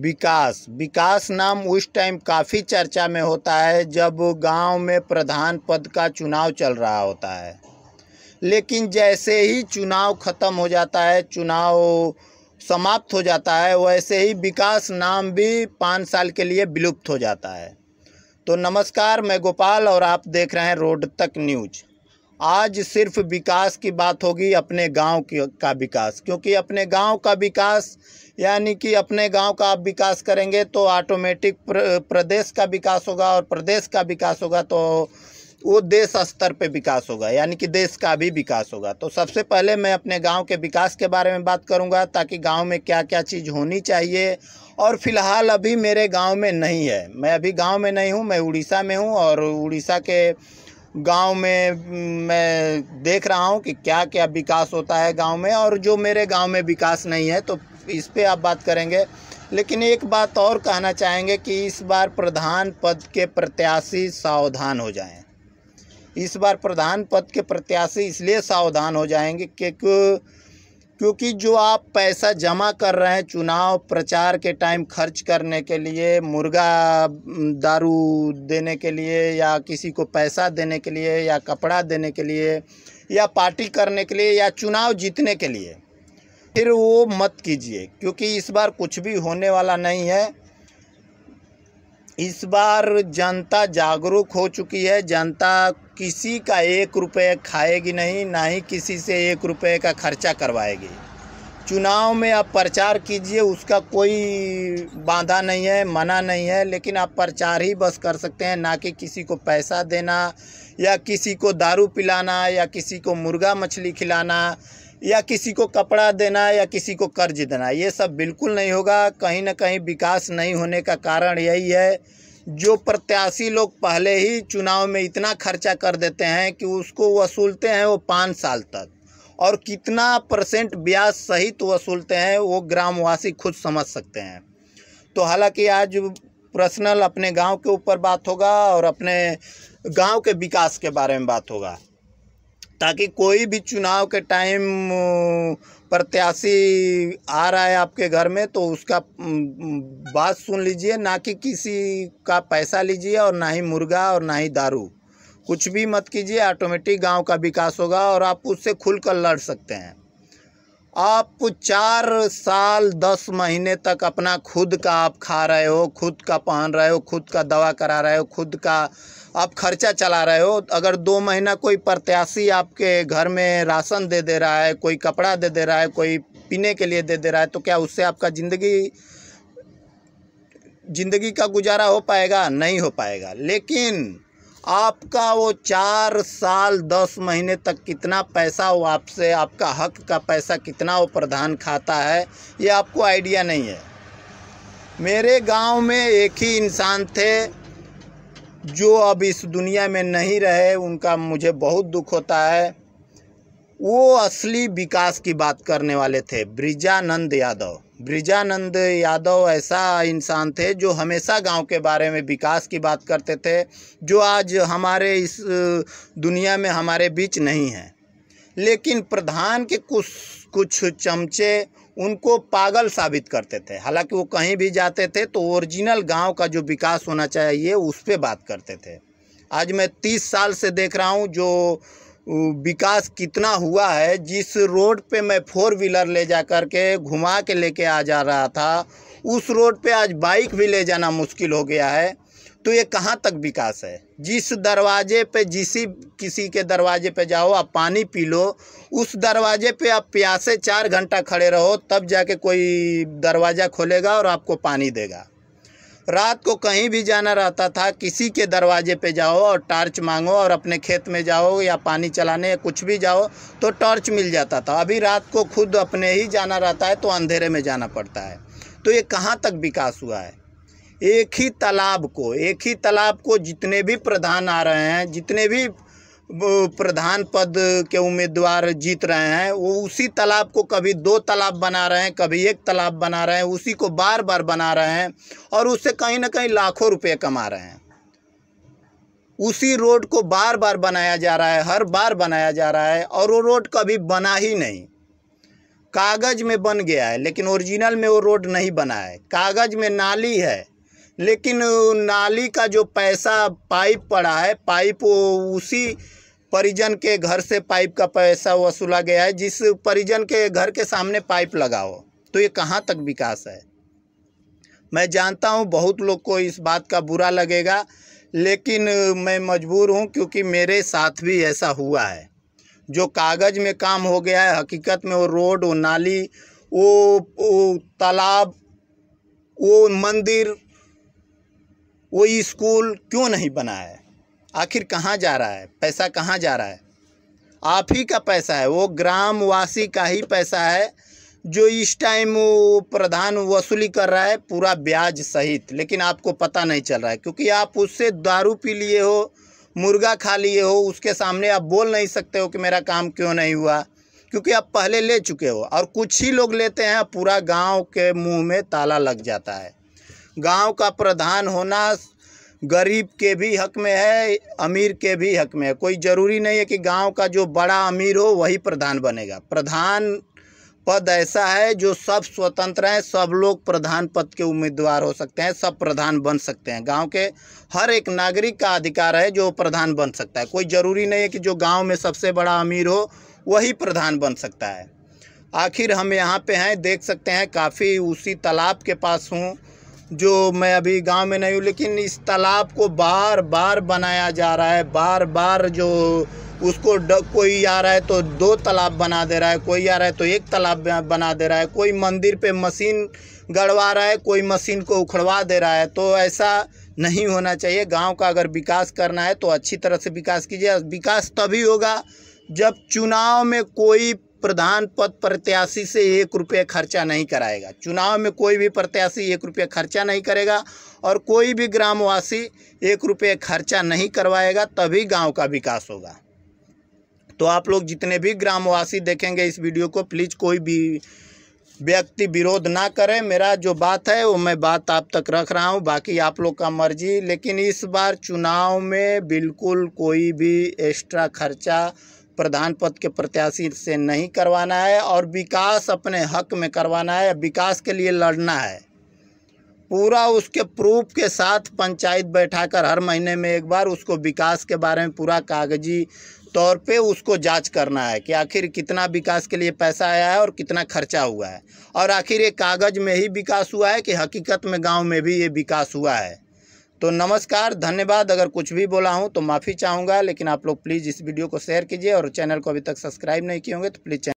विकास विकास नाम उस टाइम काफ़ी चर्चा में होता है जब गांव में प्रधान पद का चुनाव चल रहा होता है लेकिन जैसे ही चुनाव ख़त्म हो जाता है चुनाव समाप्त हो जाता है वैसे ही विकास नाम भी पाँच साल के लिए विलुप्त हो जाता है तो नमस्कार मैं गोपाल और आप देख रहे हैं रोड तक न्यूज आज सिर्फ विकास की बात होगी अपने गांव का विकास क्योंकि अपने गांव का विकास यानी कि अपने गांव का आप विकास करेंगे तो ऑटोमेटिक प्र, प्रदेश का विकास होगा और प्रदेश का विकास होगा तो वो देश स्तर पे विकास होगा यानी कि देश का भी विकास होगा तो सबसे पहले मैं अपने गांव के विकास के बारे में बात करूंगा ताकि गांव में क्या क्या चीज़ होनी चाहिए और फिलहाल अभी मेरे गांव में नहीं है मैं अभी गांव में नहीं हूं मैं उड़ीसा में हूं और उड़ीसा के गांव में मैं देख रहा हूं कि क्या क्या विकास होता है गाँव में और जो मेरे गाँव में विकास नहीं है तो इस पर आप बात करेंगे लेकिन एक बात और कहना चाहेंगे कि इस बार प्रधान पद के प्रत्याशी सावधान हो जाएं इस बार प्रधान पद के प्रत्याशी इसलिए सावधान हो जाएंगे क्योंकि क्योंकि जो आप पैसा जमा कर रहे हैं चुनाव प्रचार के टाइम खर्च करने के लिए मुर्गा दारू देने के लिए या किसी को पैसा देने के लिए या कपड़ा देने के लिए या पार्टी करने के लिए या चुनाव जीतने के लिए फिर वो मत कीजिए क्योंकि इस बार कुछ भी होने वाला नहीं है इस बार जनता जागरूक हो चुकी है जनता किसी का एक रुपये खाएगी नहीं ना ही किसी से एक रुपये का खर्चा करवाएगी चुनाव में आप प्रचार कीजिए उसका कोई बाधा नहीं है मना नहीं है लेकिन आप प्रचार ही बस कर सकते हैं ना कि किसी को पैसा देना या किसी को दारू पिलाना या किसी को मुर्गा मछली खिलाना या किसी को कपड़ा देना या किसी को कर्ज देना ये सब बिल्कुल नहीं होगा कहीं ना कहीं विकास नहीं होने का कारण यही है जो प्रत्याशी लोग पहले ही चुनाव में इतना खर्चा कर देते हैं कि उसको वसूलते हैं वो पाँच साल तक और कितना परसेंट ब्याज सहित तो वसूलते हैं वो ग्रामवासी खुद समझ सकते हैं तो हालांकि आज पर्सनल अपने गांव के ऊपर बात होगा और अपने गांव के विकास के बारे में बात होगा ताकि कोई भी चुनाव के टाइम प्रत्याशी आ रहा है आपके घर में तो उसका बात सुन लीजिए ना कि किसी का पैसा लीजिए और ना ही मुर्गा और ना ही दारू कुछ भी मत कीजिए ऑटोमेटिक गांव का विकास होगा और आप उससे खुलकर लड़ सकते हैं आप चार साल दस महीने तक अपना खुद का आप खा रहे हो खुद का पहन रहे हो खुद का दवा करा रहे हो खुद का आप खर्चा चला रहे हो अगर दो महीना कोई प्रत्याशी आपके घर में राशन दे दे रहा है कोई कपड़ा दे दे रहा है कोई पीने के लिए दे दे रहा है तो क्या उससे आपका ज़िंदगी ज़िंदगी का गुजारा हो पाएगा नहीं हो पाएगा लेकिन आपका वो चार साल दस महीने तक कितना पैसा वो आपसे आपका हक का पैसा कितना वो प्रधान खाता है ये आपको आइडिया नहीं है मेरे गांव में एक ही इंसान थे जो अब इस दुनिया में नहीं रहे उनका मुझे बहुत दुख होता है वो असली विकास की बात करने वाले थे ब्रिजानंद यादव ब्रिजानंद यादव ऐसा इंसान थे जो हमेशा गांव के बारे में विकास की बात करते थे जो आज हमारे इस दुनिया में हमारे बीच नहीं है लेकिन प्रधान के कुछ कुछ चमचे उनको पागल साबित करते थे हालांकि वो कहीं भी जाते थे तो ओरिजिनल गांव का जो विकास होना चाहिए उस पर बात करते थे आज मैं तीस साल से देख रहा हूँ जो विकास कितना हुआ है जिस रोड पे मैं फोर व्हीलर ले जा कर के घुमा के लेके आ जा रहा था उस रोड पे आज बाइक भी ले जाना मुश्किल हो गया है तो ये कहाँ तक विकास है जिस दरवाजे पे जिस किसी के दरवाजे पे जाओ आप पानी पी लो उस दरवाजे पे आप प्यासे चार घंटा खड़े रहो तब जाके कोई दरवाज़ा खोलेगा और आपको पानी देगा रात को कहीं भी जाना रहता था किसी के दरवाजे पे जाओ और टॉर्च मांगो और अपने खेत में जाओ या पानी चलाने या कुछ भी जाओ तो टॉर्च मिल जाता था अभी रात को खुद अपने ही जाना रहता है तो अंधेरे में जाना पड़ता है तो ये कहाँ तक विकास हुआ है एक ही तालाब को एक ही तालाब को जितने भी प्रधान आ रहे हैं जितने भी प्रधान पद के उम्मीदवार जीत रहे हैं वो उसी तालाब को कभी दो तालाब बना रहे हैं कभी एक तालाब बना रहे हैं उसी को बार बार बना रहे हैं और उससे कहीं ना कहीं लाखों रुपए कमा रहे हैं उसी रोड को बार बार बनाया जा रहा है हर बार बनाया जा रहा है और वो रोड कभी बना ही नहीं कागज़ में बन गया है लेकिन ओरिजिनल में वो रोड नहीं बना है कागज़ में नाली है लेकिन नाली का जो पैसा पाइप पड़ा है पाइप उसी परिजन के घर से पाइप का पैसा वसूला गया है जिस परिजन के घर के सामने पाइप लगाओ तो ये कहाँ तक विकास है मैं जानता हूँ बहुत लोग को इस बात का बुरा लगेगा लेकिन मैं मजबूर हूँ क्योंकि मेरे साथ भी ऐसा हुआ है जो कागज़ में काम हो गया है हकीकत में वो रोड वो नाली वो, वो तालाब वो मंदिर वो स्कूल क्यों नहीं बना है आखिर कहाँ जा रहा है पैसा कहाँ जा रहा है आप ही का पैसा है वो ग्रामवासी का ही पैसा है जो इस टाइम प्रधान वसूली कर रहा है पूरा ब्याज सहित लेकिन आपको पता नहीं चल रहा है क्योंकि आप उससे दारू पी लिए हो मुर्गा खा लिए हो उसके सामने आप बोल नहीं सकते हो कि मेरा काम क्यों नहीं हुआ क्योंकि आप पहले ले चुके हो और कुछ ही लोग लेते हैं पूरा गांव के मुंह में ताला लग जाता है गांव का प्रधान होना गरीब के भी हक में है अमीर के भी हक में है कोई ज़रूरी नहीं है कि गांव का जो बड़ा अमीर हो वही प्रधान बनेगा प्रधान पद ऐसा है जो सब स्वतंत्र हैं सब लोग प्रधान पद के उम्मीदवार हो सकते हैं सब प्रधान बन सकते हैं गांव के हर एक नागरिक का अधिकार है जो प्रधान बन सकता है कोई ज़रूरी नहीं है कि जो गांव में सबसे बड़ा अमीर हो वही प्रधान बन सकता है आखिर हम यहाँ पे हैं देख सकते हैं काफ़ी उसी तालाब के पास हूँ जो मैं अभी गांव में नहीं हूँ लेकिन इस तालाब को बार बार बनाया जा रहा है बार बार जो उसको कोई आ रहा है तो दो तालाब बना दे रहा है कोई आ रहा है तो एक तालाब बना दे रहा है कोई मंदिर पे मशीन गड़वा रहा है कोई मशीन को उखड़वा दे रहा है तो ऐसा नहीं होना चाहिए गाँव का अगर विकास करना है तो अच्छी तरह से विकास कीजिए विकास तभी होगा जब चुनाव में कोई प्रधान पद प्रत्याशी से एक रुपये खर्चा नहीं कराएगा चुनाव में कोई भी प्रत्याशी एक रुपये खर्चा नहीं करेगा और कोई भी ग्रामवासी एक रुपये खर्चा नहीं करवाएगा तभी गांव का विकास होगा तो आप लोग जितने भी ग्रामवासी देखेंगे इस वीडियो को प्लीज़ कोई भी व्यक्ति विरोध ना करे मेरा जो बात है वो मैं बात आप तक रख रहा हूँ बाकी आप लोग का मर्जी लेकिन इस बार चुनाव में बिल्कुल कोई भी एक्स्ट्रा खर्चा प्रधान पद के प्रत्याशी से नहीं करवाना है और विकास अपने हक में करवाना है विकास के लिए लड़ना है पूरा उसके प्रूफ के साथ पंचायत बैठाकर हर महीने में एक बार उसको विकास के बारे में पूरा कागजी तौर पे उसको जांच करना है कि आखिर कितना विकास के लिए पैसा आया है और कितना खर्चा हुआ है और आखिर ये कागज़ में ही विकास हुआ है कि हकीकत में गांव में भी ये विकास हुआ है तो नमस्कार धन्यवाद अगर कुछ भी बोला हूँ तो माफ़ी चाहूँगा लेकिन आप लोग प्लीज़ इस वीडियो को शेयर कीजिए और चैनल को अभी तक सब्सक्राइब नहीं किए होंगे तो प्लीज़